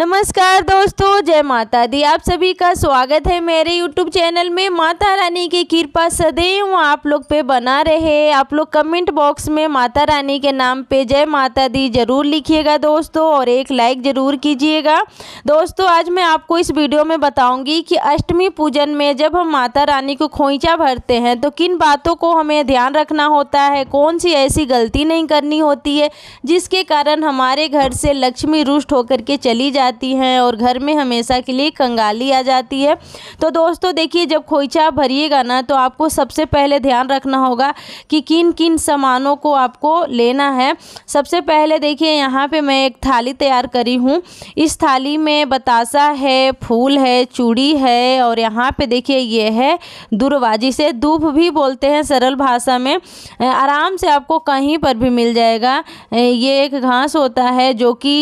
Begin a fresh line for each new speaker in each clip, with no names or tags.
नमस्कार दोस्तों जय माता दी आप सभी का स्वागत है मेरे यूट्यूब चैनल में माता रानी की कृपा सदैव आप लोग पे बना रहे आप लोग कमेंट बॉक्स में माता रानी के नाम पे जय माता दी जरूर लिखिएगा दोस्तों और एक लाइक ज़रूर कीजिएगा दोस्तों आज मैं आपको इस वीडियो में बताऊंगी कि अष्टमी पूजन में जब हम माता रानी को खोइचा भरते हैं तो किन बातों को हमें ध्यान रखना होता है कौन सी ऐसी गलती नहीं करनी होती है जिसके कारण हमारे घर से लक्ष्मी रुष्ट होकर के चली जा जाती हैं और घर में हमेशा के लिए कंगाली आ जाती है तो दोस्तों देखिए जब खोइचा भरिएगा ना तो आपको सबसे पहले ध्यान रखना होगा कि किन किन सामानों को आपको लेना है सबसे पहले देखिए यहाँ पे मैं एक थाली तैयार करी हूँ इस थाली में बतासा है फूल है चूड़ी है और यहाँ पे देखिए ये है दुर्वा जिसे दूब भी बोलते हैं सरल भाषा में आराम से आपको कहीं पर भी मिल जाएगा ये एक घास होता है जो कि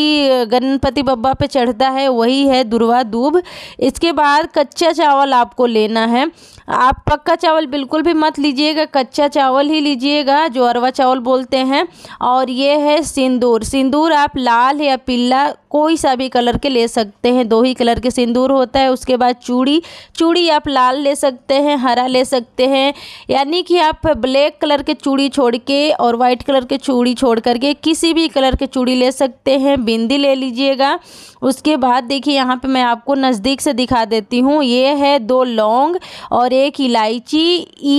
गणपति बब्बा पे चढ़ता है वही है दुर्वा दूब इसके बाद कच्चा चावल आपको लेना है आप पक्का चावल बिल्कुल भी मत लीजिएगा कच्चा चावल ही लीजिएगा जो अरवा चावल बोलते हैं और ये है सिंदूर सिंदूर आप लाल या पीला कोई सा भी कलर के ले सकते हैं दो ही कलर के सिंदूर होता है उसके बाद चूड़ी चूड़ी आप लाल ले सकते हैं हरा ले सकते हैं यानी कि आप ब्लैक कलर के चूड़ी छोड़ के और वाइट कलर के चूड़ी छोड़ करके किसी भी कलर के चूड़ी ले सकते हैं बिंदी ले लीजिएगा उसके बाद देखिए यहाँ पे मैं आपको नज़दीक से दिखा देती हूँ ये है दो लौंग और एक इलायची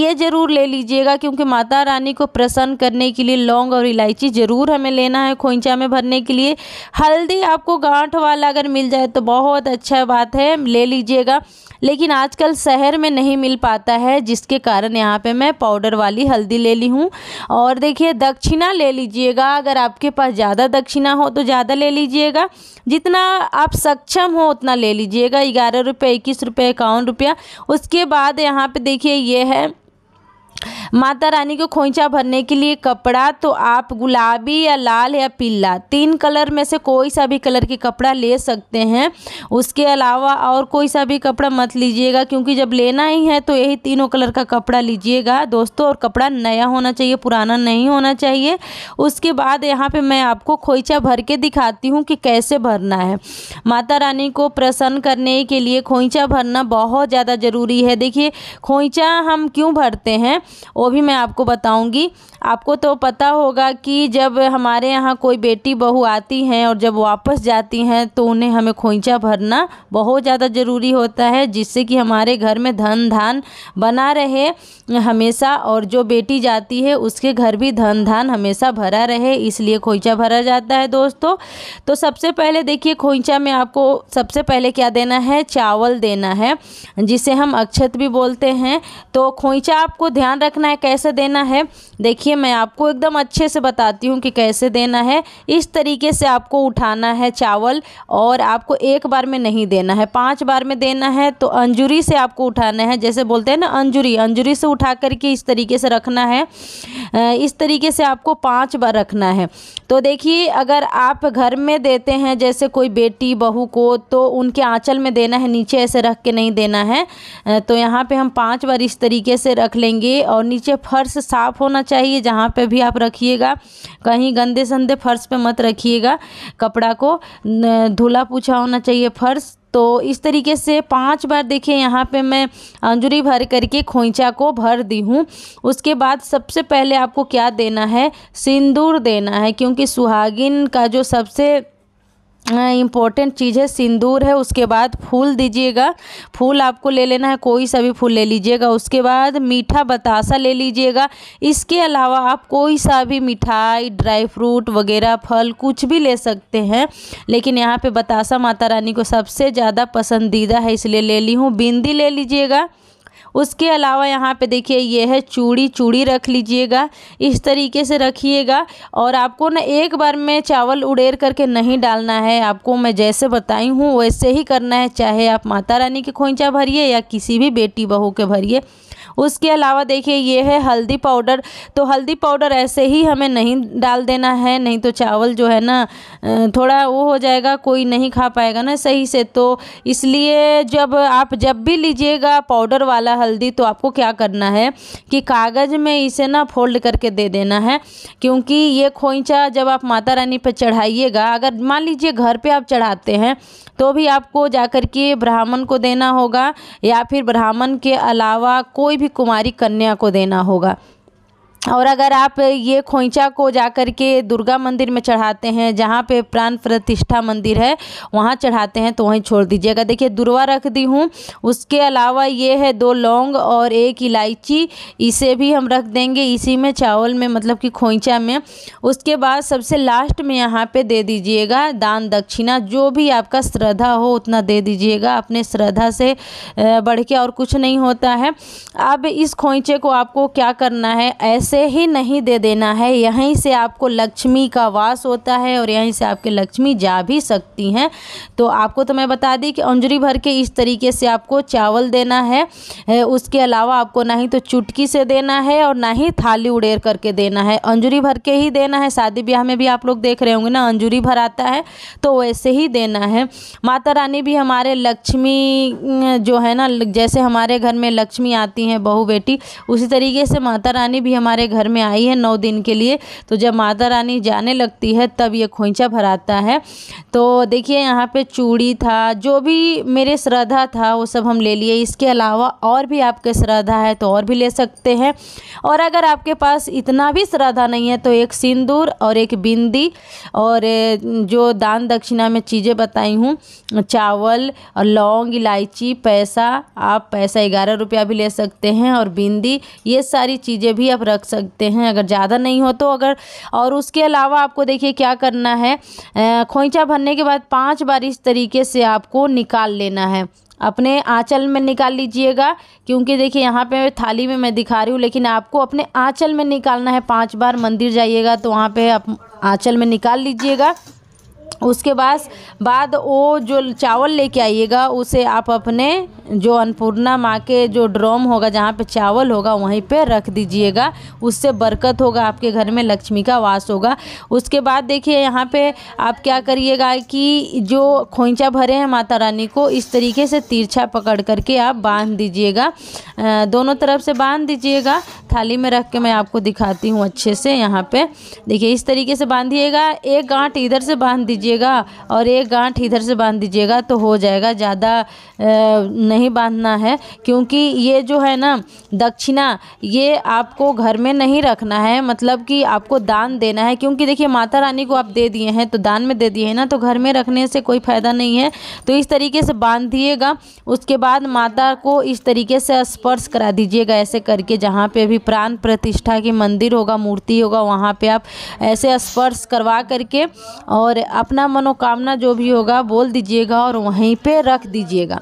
ये ज़रूर ले लीजिएगा क्योंकि माता रानी को प्रसन्न करने के लिए लौंग और इलायची ज़रूर हमें लेना है खोइंचा में भरने के लिए हल्दी आपको गांठ वाला अगर मिल जाए तो बहुत अच्छा बात है ले लीजिएगा लेकिन आजकल शहर में नहीं मिल पाता है जिसके कारण यहाँ पे मैं पाउडर वाली हल्दी ले ली हूँ और देखिए दक्षिणा ले लीजिएगा अगर आपके पास ज़्यादा दक्षिणा हो तो ज़्यादा ले लीजिएगा जितना आप सक्षम हो उतना ले लीजिएगा ग्यारह रुपये इक्कीस रुपये इक्यावन रुपया उसके बाद यहाँ पे देखिए ये है माता रानी को खोइचा भरने के लिए कपड़ा तो आप गुलाबी या लाल या पीला तीन कलर में से कोई सा भी कलर के कपड़ा ले सकते हैं उसके अलावा और कोई सा भी कपड़ा मत लीजिएगा क्योंकि जब लेना ही है तो यही तीनों कलर का कपड़ा लीजिएगा दोस्तों और कपड़ा नया होना चाहिए पुराना नहीं होना चाहिए उसके बाद यहाँ पर मैं आपको खोइचा भर के दिखाती हूँ कि कैसे भरना है माता रानी को प्रसन्न करने के लिए खोइचा भरना बहुत ज़्यादा ज़रूरी है देखिए खोइचा हम क्यों भरते हैं वो भी मैं आपको बताऊंगी आपको तो पता होगा कि जब हमारे यहाँ कोई बेटी बहू आती हैं और जब वापस जाती हैं तो उन्हें हमें खोइचा भरना बहुत ज़्यादा ज़रूरी होता है जिससे कि हमारे घर में धन धान बना रहे हमेशा और जो बेटी जाती है उसके घर भी धन धान हमेशा भरा रहे इसलिए खोइचा भरा जाता है दोस्तों तो सबसे पहले देखिए खोइचा में आपको सबसे पहले क्या देना है चावल देना है जिसे हम अक्षत भी बोलते हैं तो खोइचा आपको ध्यान ध्यान रखना है कैसे देना है देखिए मैं आपको एकदम अच्छे से बताती हूँ कि कैसे देना है इस तरीके से आपको उठाना है चावल और आपको एक बार में नहीं देना है पाँच बार में देना है तो अंजुरी से आपको उठाना है जैसे बोलते हैं ना अंजुरी अंजुरी से उठा करके इस तरीके से रखना है इस तरीके से आपको पाँच बार रखना है तो देखिए अगर आप घर में देते हैं जैसे कोई बेटी बहू को तो उनके आँचल में देना है नीचे ऐसे रख के नहीं देना है तो यहाँ पे हम पाँच बार इस तरीके से रख लेंगे और नीचे फर्श साफ़ होना चाहिए जहाँ पे भी आप रखिएगा कहीं गंदे संदे फर्श पे मत रखिएगा कपड़ा को धुला पूछा होना चाहिए फर्श तो इस तरीके से पांच बार देखिए यहाँ पे मैं अंजुरी भर करके खोइचा को भर दी हूँ उसके बाद सबसे पहले आपको क्या देना है सिंदूर देना है क्योंकि सुहागिन का जो सबसे इम्पॉर्टेंट चीज़ है सिंदूर है उसके बाद फूल दीजिएगा फूल आपको ले लेना है कोई सा भी फूल ले लीजिएगा उसके बाद मीठा बतासा ले लीजिएगा इसके अलावा आप कोई सा भी मिठाई ड्राई फ्रूट वगैरह फल कुछ भी ले सकते हैं लेकिन यहाँ पे बतासा माता रानी को सबसे ज़्यादा पसंदीदा है इसलिए ले ली हूँ बिंदी ले लीजिएगा उसके अलावा यहाँ पे देखिए ये है चूड़ी चूड़ी रख लीजिएगा इस तरीके से रखिएगा और आपको ना एक बार में चावल उड़ेर करके नहीं डालना है आपको मैं जैसे बताई हूँ वैसे ही करना है चाहे आप माता रानी के खोइंचा भरिए या किसी भी बेटी बहू के भरिए उसके अलावा देखिए ये है हल्दी पाउडर तो हल्दी पाउडर ऐसे ही हमें नहीं डाल देना है नहीं तो चावल जो है ना थोड़ा वो हो जाएगा कोई नहीं खा पाएगा ना सही से तो इसलिए जब आप जब भी लीजिएगा पाउडर वाला हल्दी तो आपको क्या करना है कि कागज़ में इसे ना फोल्ड करके दे देना है क्योंकि ये खोइचा जब आप माता रानी पर चढ़ाइएगा अगर मान लीजिए घर पे आप चढ़ाते हैं तो भी आपको जाकर के ब्राह्मण को देना होगा या फिर ब्राह्मण के अलावा कोई भी कुमारी कन्या को देना होगा और अगर आप ये खोइचा को जा कर के दुर्गा मंदिर में चढ़ाते हैं जहाँ पे प्राण प्रतिष्ठा मंदिर है वहाँ चढ़ाते हैं तो वहीं छोड़ दीजिएगा देखिए दुर्वा रख दी हूँ उसके अलावा ये है दो लौंग और एक इलायची इसे भी हम रख देंगे इसी में चावल में मतलब कि खोइचा में उसके बाद सबसे लास्ट में यहाँ पर दे दीजिएगा दान दक्षिणा जो भी आपका श्रद्धा हो उतना दे दीजिएगा अपने श्रद्धा से बढ़ के और कुछ नहीं होता है अब इस खोइचे को आपको क्या करना है ऐसे उसे ही नहीं दे देना है यहीं से आपको लक्ष्मी का वास होता है और यहीं से आपके लक्ष्मी जा भी सकती हैं तो आपको तो मैं बता दी कि अंजरी भर के इस तरीके से आपको चावल देना है उसके अलावा आपको ना ही तो चुटकी से देना है और ना ही थाली उड़ेर करके देना है अंजुरी भर के ही देना है शादी ब्याह में भी आप लोग देख रहे होंगे ना अंजुरी भर आता है तो वैसे ही देना है माता रानी भी हमारे लक्ष्मी जो है ना जैसे हमारे घर में लक्ष्मी आती हैं बहू बेटी उसी तरीके से माता रानी भी हमारे घर में आई है नौ दिन के लिए तो जब माता रानी जाने लगती है तब ये खोइंचा भराता है तो देखिए यहाँ पे चूड़ी था जो भी मेरे श्रद्धा था वो सब हम ले लिए इसके अलावा और भी आपके श्रद्धा है तो और भी ले सकते हैं और अगर आपके पास इतना भी श्रद्धा नहीं है तो एक सिंदूर और एक बिंदी और जो दान दक्षिणा में चीज़ें बताई हूँ चावल और लौंग इलायची पैसा आप पैसा ग्यारह रुपया भी ले सकते हैं और बिंदी ये सारी चीज़ें भी आप रख सकते हैं अगर ज़्यादा नहीं हो तो अगर और उसके अलावा आपको देखिए क्या करना है खोइचा भरने के बाद पाँच बार इस तरीके से आपको निकाल लेना है अपने आंचल में निकाल लीजिएगा क्योंकि देखिए यहाँ पे थाली में मैं दिखा रही हूँ लेकिन आपको अपने आंचल में निकालना है पांच बार मंदिर जाइएगा तो वहाँ पे आप आंचल में निकाल लीजिएगा उसके बाद बाद वो जो चावल लेके आइएगा उसे आप अपने जो अन्नपूर्णा माँ के जो ड्रॉम होगा जहाँ पे चावल होगा वहीं पे रख दीजिएगा उससे बरकत होगा आपके घर में लक्ष्मी का वास होगा उसके बाद देखिए यहाँ पे आप क्या करिएगा कि जो खोइंचा भरे हैं माता रानी को इस तरीके से तिरछा पकड़ करके आप बांध दीजिएगा दोनों तरफ से बांध दीजिएगा थाली में रख के मैं आपको दिखाती हूँ अच्छे से यहाँ पर देखिए इस तरीके से बांधिएगा एक गांठ इधर से बांध दीजिएगा और एक गांठ इधर से बांध दीजिएगा तो हो जाएगा ज़्यादा नहीं नहीं बांधना है क्योंकि ये जो है ना दक्षिणा ये आपको घर में नहीं रखना है मतलब कि आपको दान देना है क्योंकि देखिए माता रानी को आप दे दिए हैं तो दान में दे दिए हैं ना तो घर में रखने से कोई फ़ायदा नहीं है तो इस तरीके से बांध दिएगा उसके बाद माता को इस तरीके से स्पर्श करा दीजिएगा ऐसे करके जहाँ पर भी प्राण प्रतिष्ठा की मंदिर होगा मूर्ति होगा वहाँ पर आप ऐसे स्पर्श करवा करके और अपना मनोकामना जो भी होगा बोल दीजिएगा और वहीं पर रख दीजिएगा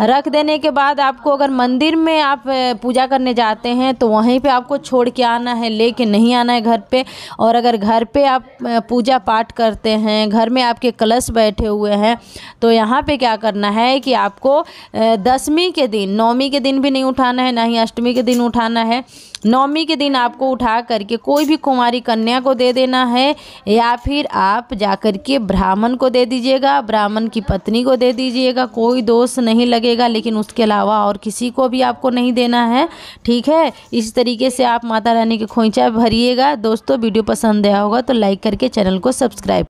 रख देने के बाद आपको अगर मंदिर में आप पूजा करने जाते हैं तो वहीं पे आपको छोड़ के आना है ले कर नहीं आना है घर पे और अगर घर पे आप पूजा पाठ करते हैं घर में आपके कलश बैठे हुए हैं तो यहाँ पे क्या करना है कि आपको दसवीं के दिन नौवीं के दिन भी नहीं उठाना है ना ही अष्टमी के दिन उठाना है नवमी के दिन आपको उठा करके कोई भी कुंवारी कन्या को दे देना है या फिर आप जा के ब्राह्मण को दे दीजिएगा ब्राह्मण की पत्नी को दे दीजिएगा कोई दोष नहीं लगेगा लेकिन उसके अलावा और किसी को भी आपको नहीं देना है ठीक है इस तरीके से आप माता रानी के खोइचा भरिएगा दोस्तों वीडियो पसंद आया होगा तो लाइक करके चैनल को सब्सक्राइब